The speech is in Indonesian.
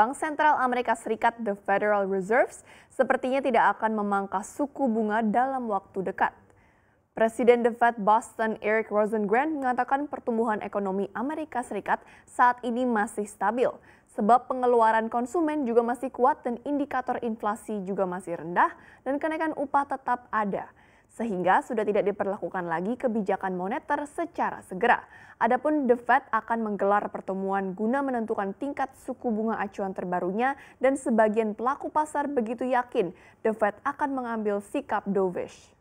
Bank Sentral Amerika Serikat The Federal Reserve sepertinya tidak akan memangkas suku bunga dalam waktu dekat. Presiden The Fed Boston Eric Rosengren mengatakan pertumbuhan ekonomi Amerika Serikat saat ini masih stabil sebab pengeluaran konsumen juga masih kuat dan indikator inflasi juga masih rendah dan kenaikan upah tetap ada sehingga sudah tidak diperlakukan lagi kebijakan moneter secara segera. Adapun The Fed akan menggelar pertemuan guna menentukan tingkat suku bunga acuan terbarunya dan sebagian pelaku pasar begitu yakin The Fed akan mengambil sikap dovish.